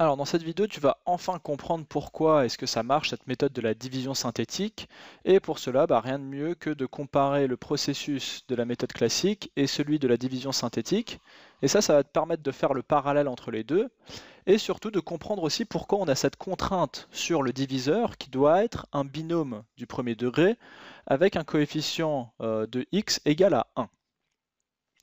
Alors dans cette vidéo, tu vas enfin comprendre pourquoi est-ce que ça marche cette méthode de la division synthétique. Et pour cela, bah, rien de mieux que de comparer le processus de la méthode classique et celui de la division synthétique. Et ça, ça va te permettre de faire le parallèle entre les deux. Et surtout de comprendre aussi pourquoi on a cette contrainte sur le diviseur qui doit être un binôme du premier degré avec un coefficient euh, de x égal à 1.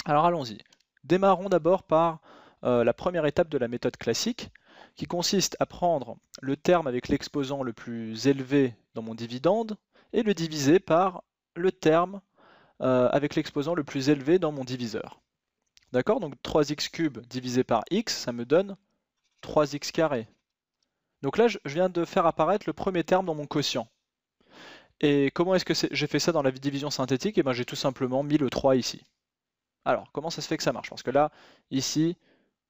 Alors allons-y. Démarrons d'abord par euh, la première étape de la méthode classique qui consiste à prendre le terme avec l'exposant le plus élevé dans mon dividende et le diviser par le terme euh, avec l'exposant le plus élevé dans mon diviseur. D'accord Donc 3x cube divisé par x, ça me donne 3x carré. Donc là, je viens de faire apparaître le premier terme dans mon quotient. Et comment est-ce que j'ai fait ça dans la division synthétique Et eh bien j'ai tout simplement mis le 3 ici. Alors, comment ça se fait que ça marche Parce que là, ici,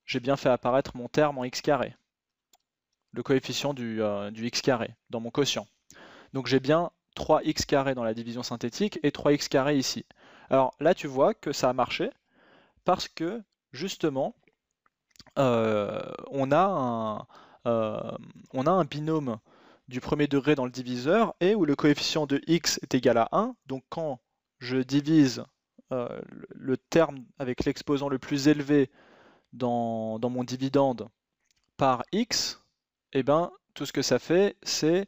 j'ai bien fait apparaître mon terme en x carré le coefficient du, euh, du x carré, dans mon quotient. Donc j'ai bien 3x dans la division synthétique et 3x carré ici. Alors là, tu vois que ça a marché parce que justement, euh, on, a un, euh, on a un binôme du premier degré dans le diviseur et où le coefficient de x est égal à 1. Donc quand je divise le terme avec l'exposant le plus élevé dans, dans, mon dividende par x, et eh ben, tout ce que ça fait, c'est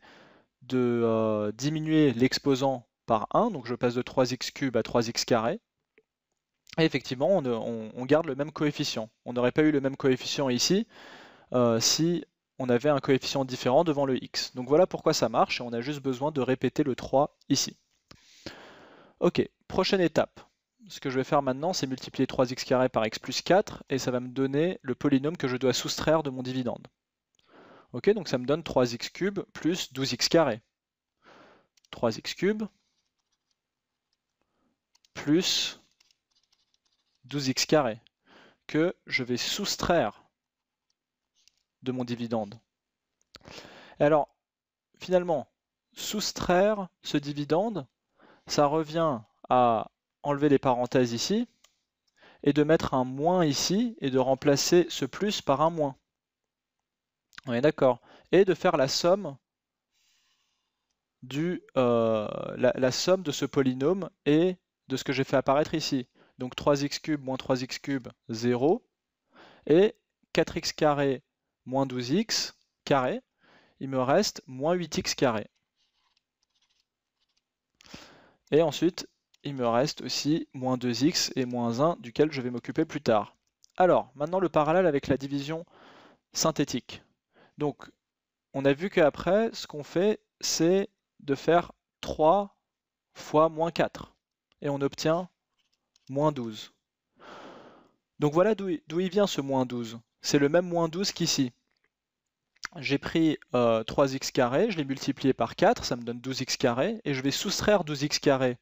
de euh, diminuer l'exposant par 1, donc je passe de 3x cube à 3x carré, et effectivement, on, garde le même coefficient. On n'aurait pas eu le même coefficient ici euh, si on avait un coefficient différent devant le x. Donc voilà pourquoi ça marche, et on a juste besoin de répéter le 3 ici. Ok, prochaine étape. Ce que je vais faire maintenant, c'est multiplier 3x carré par x plus 4, et ça va me donner le polynôme que je dois soustraire de mon dividende. Ok, donc ça me donne 3x cube plus 12x carré. 3x cube plus 12x carré que je vais soustraire de mon dividende. Alors, finalement, soustraire ce dividende, ça revient à enlever les parenthèses ici et de mettre un moins ici et de remplacer ce plus par un moins d'accord. Et de faire la somme du, euh, somme de ce polynôme et de ce que j'ai fait apparaître ici. Donc 3x 3 moins 3x cube, 0. Et 4x carré moins 12x carré. Il me reste moins 8x carré. Et ensuite, il me reste aussi moins 2x et moins 1, duquel je vais m'occuper plus tard. Alors, maintenant le parallèle avec la division synthétique. Donc, on a vu qu'après, ce qu'on fait, c'est de faire 3 fois moins 4. Et on obtient moins 12. Donc voilà d'où il vient ce moins 12. C'est le même moins 12 qu'ici. J'ai pris 3x euh, je l'ai multiplié par 4, ça me donne 12x et je vais soustraire 12x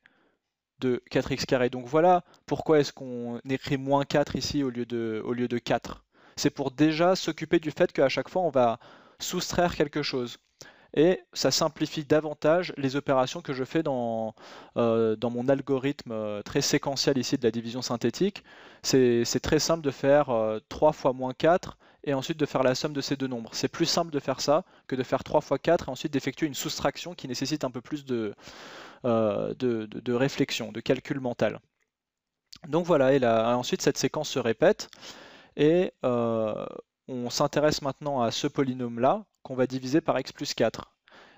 de 4x Donc voilà pourquoi est-ce qu'on écrit moins 4 ici au lieu au lieu de 4 c'est pour déjà s'occuper du fait qu'à chaque fois, on va soustraire quelque chose. Et ça simplifie davantage les opérations que je fais dans, euh, mon algorithme euh, très séquentiel ici de la division synthétique. C'est très simple de faire 3 euh, fois moins 4 et ensuite de faire la somme de ces deux nombres. C'est plus simple de faire ça que de faire 3 fois 4 et ensuite d'effectuer une soustraction qui nécessite un peu plus de, réflexion, de calcul mental. Donc voilà, et ensuite cette séquence se répète. Et euh, on s'intéresse maintenant à ce polynôme-là qu'on va diviser par x plus 4.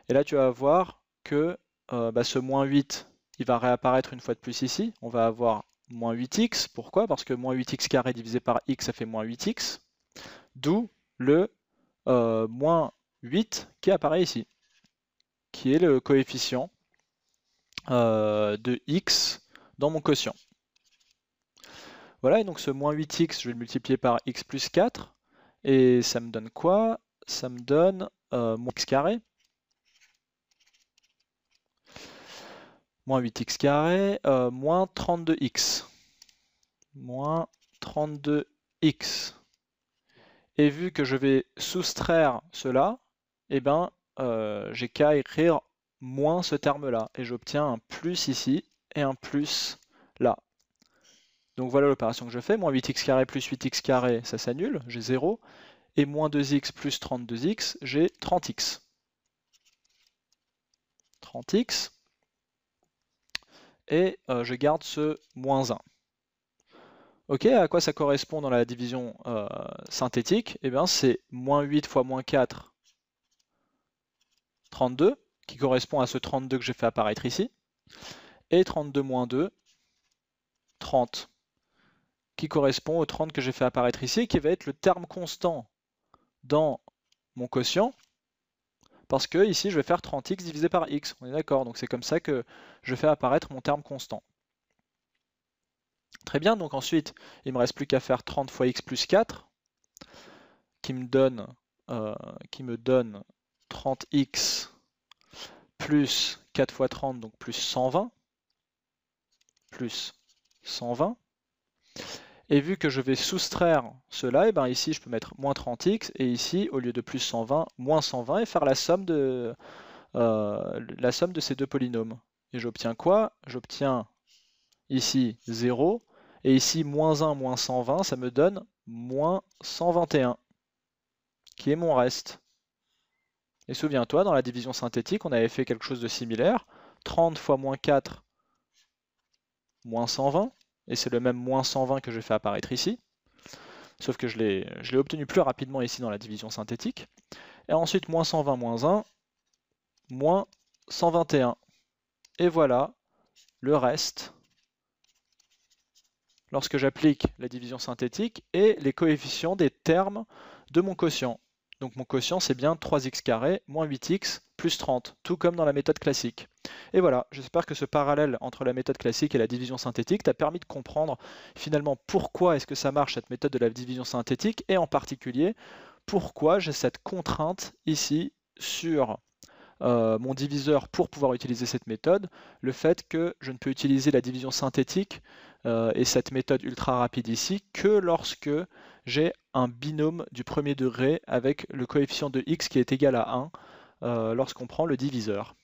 Et là, tu vas voir que euh, bah, ce moins 8, il va réapparaître une fois de plus ici. On va avoir moins 8x. Pourquoi Parce que moins 8x carré divisé par x, ça fait moins 8x. D'où le euh, moins 8 qui apparaît ici, qui est le coefficient de x dans mon quotient. Voilà, et donc ce moins 8x, je vais le multiplier par x plus 4. Et ça me donne quoi Ça me donne euh, moins x carré. Moins 8x carré, euh, moins 32x. Moins 32x. Et vu que je vais soustraire cela, eh ben, euh, j'ai qu'à écrire moins ce terme-là. Et j'obtiens un plus ici et un plus là. Donc voilà l'opération que je fais, moins 8x carré plus 8x carré, ça s'annule, j'ai 0, et moins 2x plus 32x, j'ai 30x. 30x, et euh, je garde ce moins 1. Ok, à quoi ça correspond dans la division euh, synthétique Eh bien c'est moins 8 fois moins 4, 32, qui correspond à ce 32 que j'ai fait apparaître ici, et 32 moins 2, 30 qui correspond au 30 que j'ai fait apparaître ici, qui va être le terme constant dans mon quotient, parce que ici je vais faire 30x divisé par x, on est d'accord, donc c'est comme ça que je fais apparaître mon terme constant. Très bien, donc ensuite il me reste plus qu'à faire 30 fois x plus 4, qui me donne, euh, qui me donne 30x plus 4 fois 30, donc plus 120, plus 120. Et vu que je vais soustraire cela, et eh ben ici je peux mettre moins 30x, et ici, au lieu de plus 120, moins 120, et faire la somme de, euh, la somme de ces deux polynômes. Et j'obtiens quoi J'obtiens ici 0, et ici moins 1, moins 120, ça me donne moins 121, qui est mon reste. Et souviens-toi, dans la division synthétique, on avait fait quelque chose de similaire. 30 fois moins 4, moins 120 et c'est le même moins 120 que j'ai fait apparaître ici, sauf que je l'ai obtenu plus rapidement ici dans la division synthétique, et ensuite moins 120 moins 1, moins 121. Et voilà le reste lorsque j'applique la division synthétique et les coefficients des termes de mon quotient. Donc mon quotient, c'est bien 3x moins 8x plus 30, tout comme dans la méthode classique. Et voilà, j'espère que ce parallèle entre la méthode classique et la division synthétique t'a permis de comprendre finalement pourquoi est-ce que ça marche cette méthode de la division synthétique, et en particulier pourquoi j'ai cette contrainte ici sur euh, mon diviseur pour pouvoir utiliser cette méthode, le fait que je ne peux utiliser la division synthétique euh, et cette méthode ultra rapide ici que lorsque j'ai un binôme du premier degré avec le coefficient de x qui est égal à 1 euh, lorsqu'on prend le diviseur.